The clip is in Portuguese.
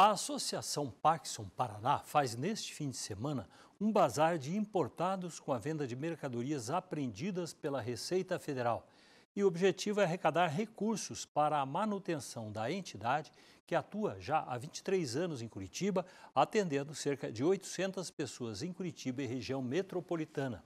A Associação Paxson Paraná faz neste fim de semana um bazar de importados com a venda de mercadorias apreendidas pela Receita Federal. E o objetivo é arrecadar recursos para a manutenção da entidade, que atua já há 23 anos em Curitiba, atendendo cerca de 800 pessoas em Curitiba e região metropolitana.